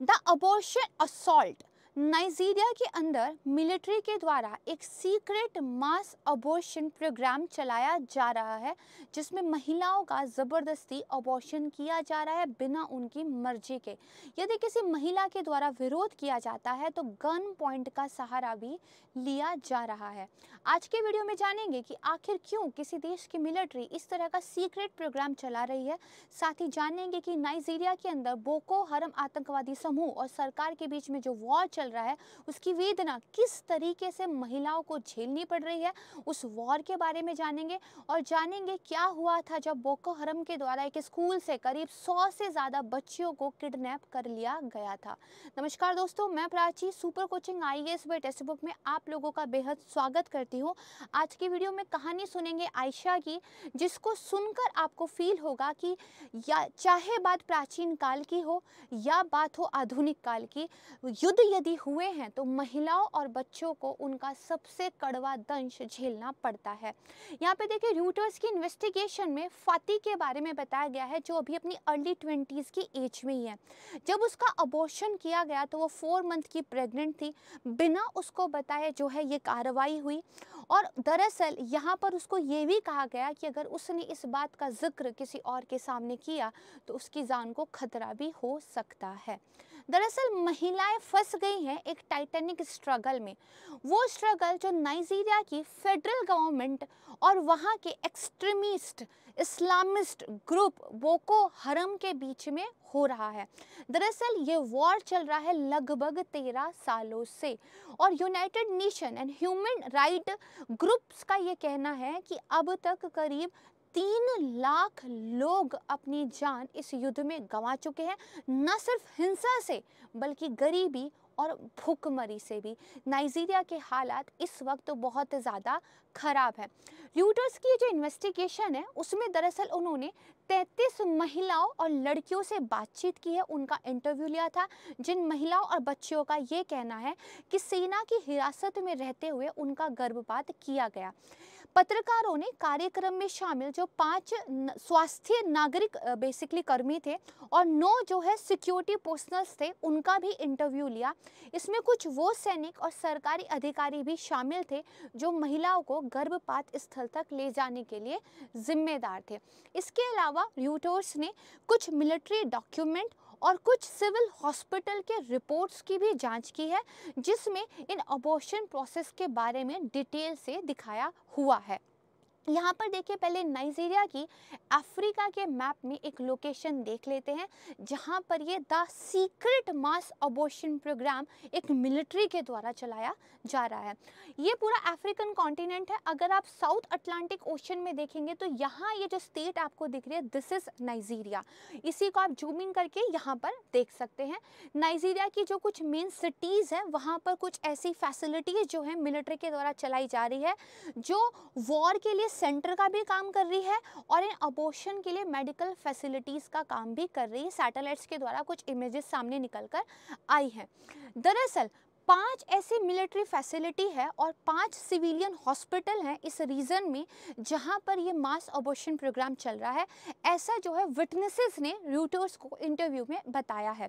the abortion assault Nigeria के अंदर military के द्वारा एक सीक्रेट मास अबॉर्शन प्रोग्राम चलाया जा रहा है जिसमें महिलाओं का ज़बरदस्ती अबॉर्शन किया जा रहा है बिना उनकी मर्जी के यदि किसी महिला के द्वारा विरोध किया जाता है तो गन पॉइंट का सहारा भी लिया जा रहा है आज के वीडियो में जानेंगे कि आखिर क्यों किसी देश की मिलिट्री इस तरह का सीक्रेट प्रोग्राम चला रही है साथ ही जानेंगे कि नाइजीरिया के अंदर बोको हरम आतंकवादी समूह और सरकार के बीच में जो वॉर चल रहा है उसकी वेदना किस तरीके से महिलाओं को झेलनी पड़ रही है उस वॉर के बारे में जानेंगे और जानेंगे क्या हुआ था जब बोको हरम के द्वारा एक स्कूल से करीब सौ से ज़्यादा बच्चियों को किडनैप कर लिया गया था नमस्कार दोस्तों मैं Prachi super coaching I S वे बुक में आप लोगों का बेहद स्वागत करती हूँ आज की वीडियो में कहानी सुनेंगे आयशा की जिसको सुनकर आपको फील होगा कि या चाहे बात प्राचीन काल की हो या बात हो आधुनिक काल की युद्ध यदि यदि हुए हैं तो महिलाओं और बच्चों को उनका सबसे कड़वा दंश झेलना पड़ता है यहाँ पे देखिए रूटर्स की इन्वेस्टिगेशन में फाती के बारे में बताया गया है जो अभी अपनी अर्ली ट्वेंटीज़ की एज में ही है जब उसका अबॉर्शन किया गया तो वो फोर मंथ की प्रेग्नेंट थी बिना उसको बताए जो है ये कार्रवाई हुई और दरअसल यहाँ पर उसको ये भी कहा गया कि अगर उसने इस बात का जिक्र किसी और के सामने किया तो उसकी जान को खतरा भी हो सकता है दरअसल महिलाएं फंस गई हैं एक टाइटेनिक स्ट्रगल में वो स्ट्रगल जो नाइजीरिया की फेडरल गवर्नमेंट और वहाँ के एक्सट्रीमिस्ट इस्लामिस्ट ग्रुप बोको हरम के बीच में हो रहा है दरअसल ये वॉर चल रहा है लगभग तेरह सालों से और United Nation and human right groups का ये कहना है कि अब तक करीब तीन लाख लोग अपनी जान इस युद्ध में गंवा चुके हैं न सिर्फ हिंसा से बल्कि गरीबी और भूखमरी से भी नाइजीरिया के हालात इस वक्त तो बहुत ज़्यादा ख़राब है यूटर्स की जो इन्वेस्टिगेशन है उसमें दरअसल उन्होंने 33 महिलाओं और लड़कियों से बातचीत की है उनका इंटरव्यू लिया था जिन महिलाओं और बच्चियों का ये कहना है कि सेना की हिरासत में रहते हुए उनका गर्भपात किया गया पत्रकारों ने कार्यक्रम में शामिल जो पांच स्वास्थ्य नागरिक बेसिकली कर्मी थे और नौ जो है सिक्योरिटी पर्सनल्स थे उनका भी इंटरव्यू लिया इसमें कुछ वो सैनिक और सरकारी अधिकारी भी शामिल थे जो महिलाओं को गर्भपात स्थल तक ले जाने के लिए जिम्मेदार थे इसके अलावा यूटोर्स ने कुछ मिलिट्री डॉक्यूमेंट और कुछ सिविल हॉस्पिटल के रिपोर्ट्स की भी जांच की है जिसमें इन अबॉर्शन प्रोसेस के बारे में डिटेल से दिखाया हुआ है यहाँ पर देखिए पहले नाइजीरिया की अफ्रीका के मैप में एक लोकेशन देख लेते हैं जहाँ पर ये the secret mass abortion program एक मिलिट्री के द्वारा चलाया जा रहा है ये पूरा अफ्रीकन कॉन्टिनेंट है अगर आप साउथ अटलांटिक ओशन में देखेंगे तो यहाँ ये जो स्टेट आपको दिख रही है दिस इज़ नाइजीरिया इसी को आप जूमिंग करके यहाँ पर देख सकते हैं नाइजीरिया की जो कुछ मेन सिटीज़ हैं वहाँ पर कुछ ऐसी फैसिलिटीज़ जो है मिलिट्री के द्वारा चलाई जा रही है जो वॉर के लिए सेंटर का भी काम कर रही है और इन अबोशन के लिए मेडिकल फैसिलिटीज़ का काम भी कर रही है सैटेलाइट्स के द्वारा कुछ इमेजेस सामने निकल कर आई हैं दरअसल पांच ऐसे मिलिट्री फैसिलिटी है और पांच सिविलियन हॉस्पिटल हैं इस रीजन में जहां पर ये मास ऑबोशन प्रोग्राम चल रहा है ऐसा जो है विटनेसेस ने रूटर्स को इंटरव्यू में बताया है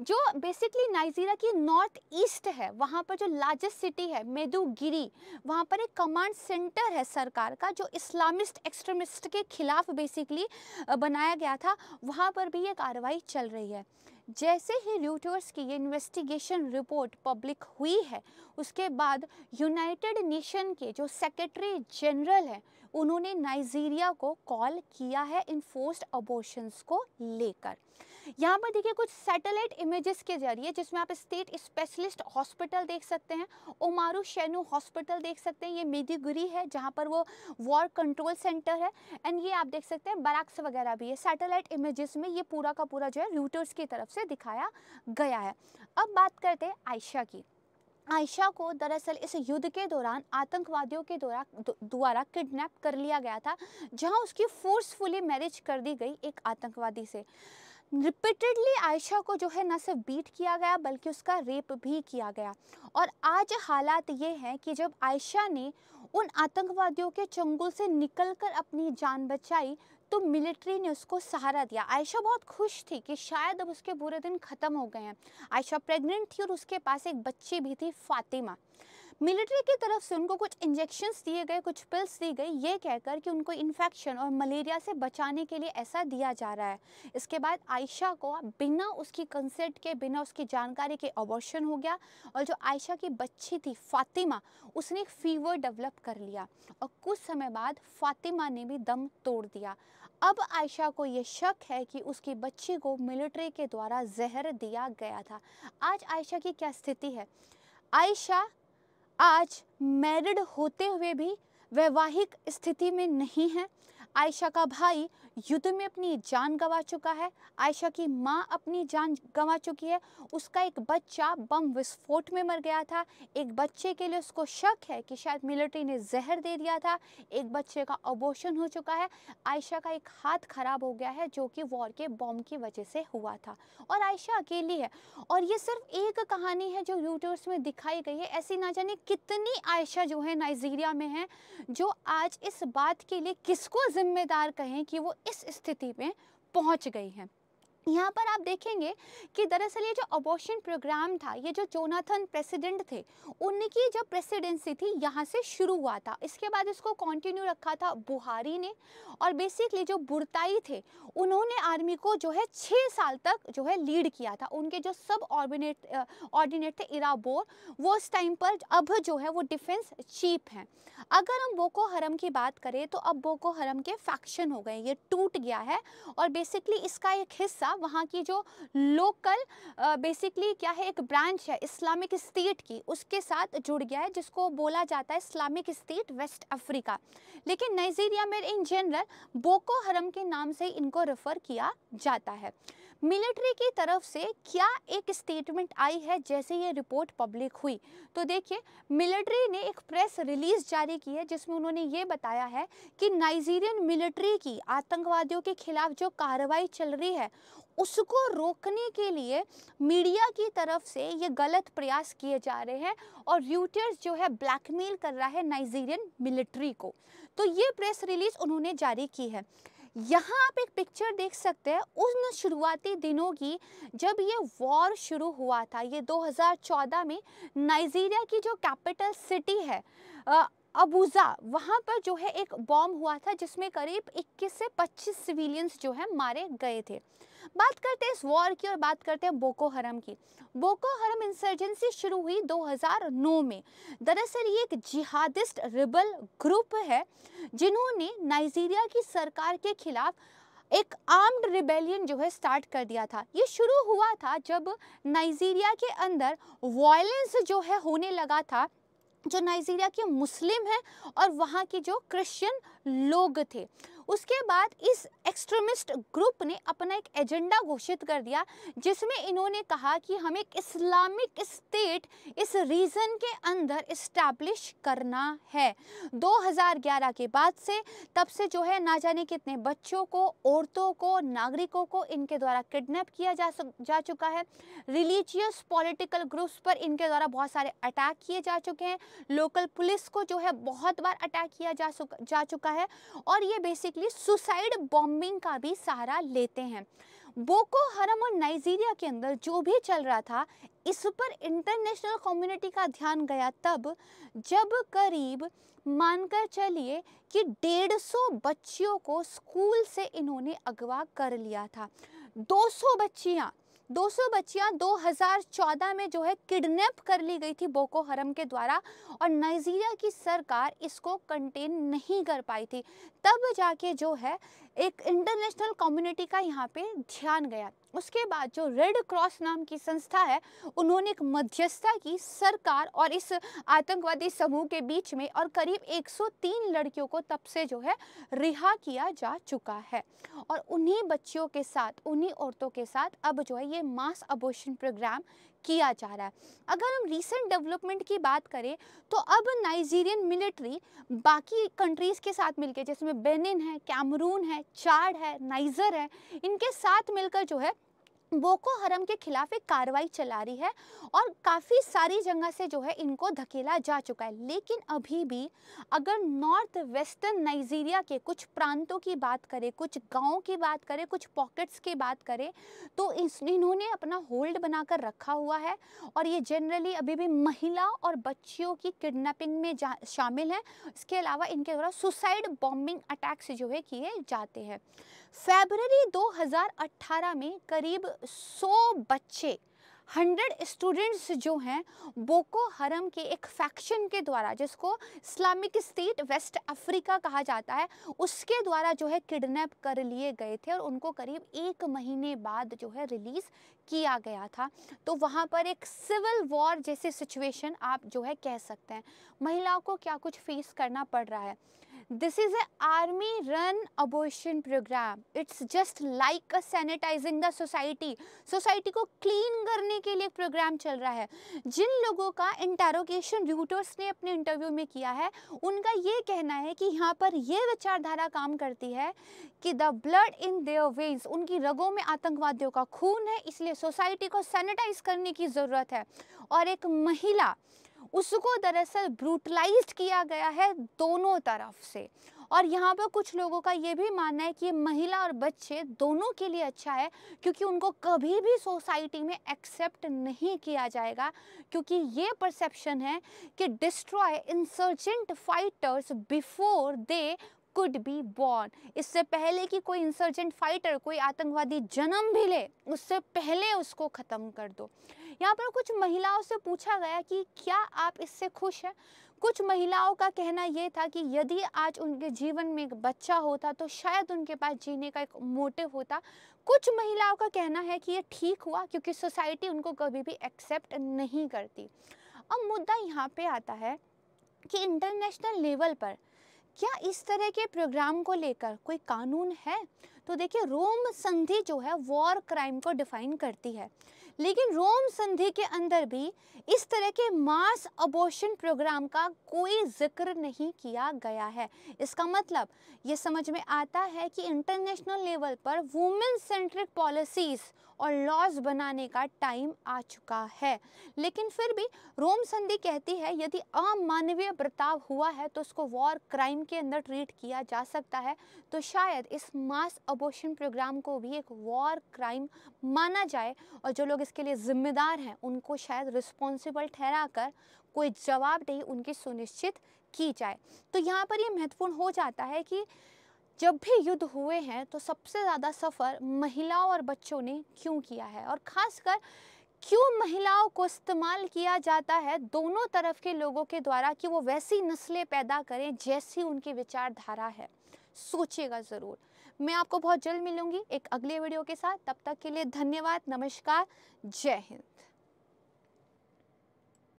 जो बेसिकली नाइजीरिया की नॉर्थ ईस्ट है वहां पर जो लार्जेस्ट सिटी है मेदुगिरी वहां पर एक कमांड सेंटर है सरकार का जो इस्लामिस्ट एक्सट्रीमिस्ट के खिलाफ बेसिकली बनाया गया था वहाँ पर भी ये कार्रवाई चल रही है जैसे ही रूटर्स की ये इन्वेस्टिगेशन रिपोर्ट पब्लिक हुई है उसके बाद यूनाइटेड नेशन के जो सेक्रेटरी जनरल हैं उन्होंने नाइजीरिया को कॉल किया है इन फोर्स्ड अबोशंस को लेकर यहाँ पर देखिए कुछ सैटेलाइट इमेजेस के जरिए जिसमें आप स्टेट स्पेशलिस्ट हॉस्पिटल देख सकते हैं ओमारू शेनू हॉस्पिटल देख सकते हैं ये मेदीगुरी है जहाँ पर वो वॉर कंट्रोल सेंटर है एंड ये आप देख सकते हैं बराक्स वगैरह भी है सैटेलाइट इमेजेस में ये पूरा का पूरा जो है रूटर्स की तरफ से दिखाया गया है अब बात करते हैं आयशा की आयशा को दरअसल इस युद्ध के दौरान आतंकवादियों के द्वारा किडनैप कर लिया गया था जहां उसकी फोर्सफुली मैरिज कर दी गई एक आतंकवादी से रिपीटेडली आयशा को जो है ना सिर्फ बीट किया गया बल्कि उसका रेप भी किया गया और आज हालात ये हैं कि जब आयशा ने उन आतंकवादियों के चंगुल से निकलकर अपनी जान बचाई तो मिलिट्री ने उसको सहारा दिया आयशा बहुत खुश थी कि शायद अब उसके बुरे दिन ख़त्म हो गए हैं आयशा प्रेग्नेंट थी और उसके पास एक बच्ची भी थी फातिमा मिलिट्री की तरफ से उनको कुछ इंजेक्शन्स दिए गए कुछ पिल्स दी गई ये कहकर कि उनको इन्फेक्शन और मलेरिया से बचाने के लिए ऐसा दिया जा रहा है इसके बाद आयशा को बिना उसकी कंसेंट के बिना उसकी जानकारी के अबॉर्शन हो गया और जो आयशा की बच्ची थी फातिमा उसने फीवर डेवलप कर लिया और कुछ समय बाद फातिमा ने भी दम तोड़ दिया अब आयशा को ये शक है कि उसकी बच्ची को मिलिट्री के द्वारा जहर दिया गया था आज आयशा की क्या स्थिति है आयशा आज मैरिड होते हुए भी वैवाहिक स्थिति में नहीं है आयशा का भाई युद्ध में अपनी जान गंवा चुका है आयशा की माँ अपनी जान गंवा चुकी है उसका एक बच्चा बम विस्फोट में मर गया था एक बच्चे के लिए उसको शक है कि शायद मिलिट्री ने जहर दे दिया था एक बच्चे का अबोशन हो चुका है आयशा का एक हाथ खराब हो गया है जो कि वॉर के बॉम्ब की वजह से हुआ था और आयशा अकेली है और ये सिर्फ एक कहानी है जो यूट्यूब्स में दिखाई गई है ऐसी ना जाने कितनी आयशा जो है नाइजीरिया में है जो आज इस बात के लिए किसको जिम्मेदार कहें कि वो इस स्थिति में पहुंच गई हैं यहाँ पर आप देखेंगे कि दरअसल ये जो अबोशन प्रोग्राम था ये जो जोनाथन प्रेसिडेंट थे उनकी जो प्रेसिडेंसी थी यहाँ से शुरू हुआ था इसके बाद इसको कंटिन्यू रखा था बुहारी ने और बेसिकली जो बुरताई थे उन्होंने आर्मी को जो है छः साल तक जो है लीड किया था उनके जो सब ऑर्डिनेट ऑर्डिनेट थे इराबोर वो उस टाइम पर अब जो है वो डिफेंस चीप हैं अगर हम बोको हरम की बात करें तो अब बोको हरम के फैक्शन हो गए ये टूट गया है और बेसिकली इसका एक हिस्सा किया वहाँ की जो लोकल बेसिकली क्या है एक ब्रांच है इस्लामिक स्टेट की उसके साथ जुड़ गया है जिसको बोला जाता है इस्लामिक स्टेट वेस्ट अफ्रीका लेकिन नाइजीरिया में इन जनरल बोको हरम के नाम से इनको रेफ़र किया जाता है मिलिट्री की तरफ से क्या एक स्टेटमेंट आई है जैसे ये रिपोर्ट पब्लिक हुई तो देखिए मिलिट्री ने एक प्रेस रिलीज जारी की है जिसमें उन्होंने ये बताया है कि नाइजीरियन मिलिट्री की आतंकवादियों के खिलाफ जो कार्रवाई चल रही है उसको रोकने के लिए मीडिया की तरफ से ये गलत प्रयास किए जा रहे हैं और रूटर्स जो है ब्लैकमेल कर रहा है नाइजीरियन मिलिट्री को तो ये प्रेस रिलीज़ उन्होंने जारी की है यहाँ आप एक पिक्चर देख सकते हैं उन शुरुआती दिनों की जब ये वॉर शुरू हुआ था ये 2014 में नाइजीरिया की जो कैपिटल सिटी है अबूज़ा वहाँ पर जो है एक बॉम्ब हुआ था जिसमें करीब 21 से 25 सिविलियंस जो है मारे गए थे बात करते हैं इस वॉर की और बात करते हैं बोको हरम की बोको हरम इंसर्जेंसी शुरू हुई 2009 में दरअसल ये एक जिहादिस्ट रिबल ग्रुप है जिन्होंने नाइजीरिया की सरकार के खिलाफ एक आर्म्ड रिबेलियन जो है स्टार्ट कर दिया था ये शुरू हुआ था जब नाइजीरिया के अंदर वायलेंस जो है होने लगा था जो नाइजीरिया के मुस्लिम हैं और वहाँ के जो क्रिश्चियन लोग थे उसके बाद इस एक्सट्रीमिस्ट ग्रुप ने अपना एक एजेंडा घोषित कर दिया जिसमें इन्होंने कहा कि हमें एक इस्लामिक स्टेट इस रीजन के अंदर इस्टेब्लिश करना है 2011 के बाद से तब से जो है ना जाने कितने बच्चों को औरतों को नागरिकों को इनके द्वारा किडनैप किया जा जा चुका है रिलीजियस पॉलिटिकल ग्रुप्स पर इनके द्वारा बहुत सारे अटैक किए जा चुके हैं लोकल पुलिस को जो है बहुत बार अटैक किया जा जा चुका है और ये बेसिकली लिए सुसाइड बॉम्बिंग का भी सहारा लेते हैं बोको हरम और नाइजीरिया के अंदर जो भी चल रहा था इस पर इंटरनेशनल कम्युनिटी का ध्यान गया तब जब करीब मानकर चलिए कि 150 बच्चियों को स्कूल से इन्होंने अगवा कर लिया था 200 बच्चियां 200 बच्चियां 2014 में जो है किडनैप कर ली गई थी बोको हरम के द्वारा और नाइजीरिया की सरकार इसको कंटेन नहीं कर पाई थी तब जाके जो है एक इंटरनेशनल कम्युनिटी का यहाँ पे ध्यान गया उसके बाद जो रेड क्रॉस नाम की संस्था है उन्होंने एक मध्यस्थता की सरकार और इस आतंकवादी समूह के बीच में और करीब 103 लड़कियों को तब से जो है रिहा किया जा चुका है और उन्हीं बच्चियों के साथ उन्हीं औरतों के साथ अब जो है ये मास अबोशन प्रोग्राम किया जा रहा है अगर हम रीसेंट डेवलपमेंट की बात करें तो अब नाइजीरियन मिलिट्री बाकी कंट्रीज़ के साथ मिलकर जिसमें बेनिन है कैमरून है चाड है नाइज़र है इनके साथ मिलकर जो है बोको हरम के खिलाफ एक कार्रवाई चला रही है और काफ़ी सारी जगह से जो है इनको धकेला जा चुका है लेकिन अभी भी अगर नॉर्थ वेस्टर्न नाइजीरिया के कुछ प्रांतों की बात करें कुछ गाँव की बात करें कुछ पॉकेट्स की बात करें तो इस इन्होंने अपना होल्ड बनाकर रखा हुआ है और ये जनरली अभी भी महिला और बच्चियों की किडनेपिंग में शामिल हैं इसके अलावा इनके द्वारा सुसाइड बॉम्बिंग अटैक्स जो है किए जाते हैं फेबररी दो 2018 में करीब 100 बच्चे 100 स्टूडेंट्स जो हैं बोको हरम के एक फैक्शन के द्वारा जिसको इस्लामिक स्टेट वेस्ट अफ्रीका कहा जाता है उसके द्वारा जो है किडनैप कर लिए गए थे और उनको करीब एक महीने बाद जो है रिलीज़ किया गया था तो वहाँ पर एक सिविल वॉर जैसी सिचुएशन आप जो है कह सकते हैं महिलाओं को क्या कुछ फेस करना पड़ रहा है this is a army run abortion program it's just like a sanitizing the society society को क्लीन करने के लिए एक प्रोग्राम चल रहा है जिन लोगों का इंटेरोगेशन रूटर्स ने अपने इंटरव्यू में किया है उनका ये कहना है कि यहाँ पर यह विचारधारा काम करती है कि the blood in their veins उनकी रगों में आतंकवादियों का खून है इसलिए सोसाइटी को सैनिटाइज करने की ज़रूरत है और एक महिला उसको दरअसल ब्रूटलाइज किया गया है दोनों तरफ से और यहाँ पर कुछ लोगों का ये भी मानना है कि महिला और बच्चे दोनों के लिए अच्छा है क्योंकि उनको कभी भी सोसाइटी में एक्सेप्ट नहीं किया जाएगा क्योंकि ये परसेप्शन है कि destroy insurgent fighters before they could be born इससे पहले कि कोई इंसर्जेंट फाइटर कोई आतंकवादी जन्म भी ले उससे पहले उसको ख़त्म कर दो यहाँ पर कुछ महिलाओं से पूछा गया कि क्या आप इससे खुश हैं कुछ महिलाओं का कहना ये था कि यदि आज उनके जीवन में एक बच्चा होता तो शायद उनके पास जीने का एक मोटिव होता कुछ महिलाओं का कहना है कि ये ठीक हुआ क्योंकि सोसाइटी उनको कभी भी एक्सेप्ट नहीं करती अब मुद्दा यहाँ पे आता है कि इंटरनेशनल लेवल पर क्या इस तरह के प्रोग्राम को लेकर कोई कानून है तो देखिए रोम संधि जो है वॉर क्राइम को डिफाइन करती है लेकिन रोम संधि के अंदर भी इस तरह के मास अबोशन प्रोग्राम का कोई जिक्र नहीं किया गया है इसका मतलब ये समझ में आता है कि इंटरनेशनल लेवल पर वुमेन सेंट्रिक पॉलिसीज़ और लॉज बनाने का टाइम आ चुका है लेकिन फिर भी रोम संधि कहती है यदि अमानवीय बर्ताव हुआ है तो उसको वॉर क्राइम के अंदर ट्रीट किया जा सकता है तो शायद इस मास अबोशन प्रोग्राम को भी एक वॉर क्राइम माना जाए और जो लोग इस इसके लिए ज़िम्मेदार हैं उनको शायद रिस्पॉन्सिबल ठहरा कर कोई जवाबदेही उनकी सुनिश्चित की जाए तो यहाँ पर ये महत्वपूर्ण हो जाता है कि जब भी युद्ध हुए हैं तो सबसे ज़्यादा सफ़र महिलाओं और बच्चों ने क्यों किया है और ख़ासकर क्यों महिलाओं को इस्तेमाल किया जाता है दोनों तरफ के लोगों के द्वारा कि वो वैसी नस्लें पैदा करें जैसी उनकी विचारधारा है सोचिएगा ज़रूर मैं आपको बहुत जल्द मिलूंगी एक अगले वीडियो के साथ तब तक के लिए धन्यवाद नमस्कार जय हिंद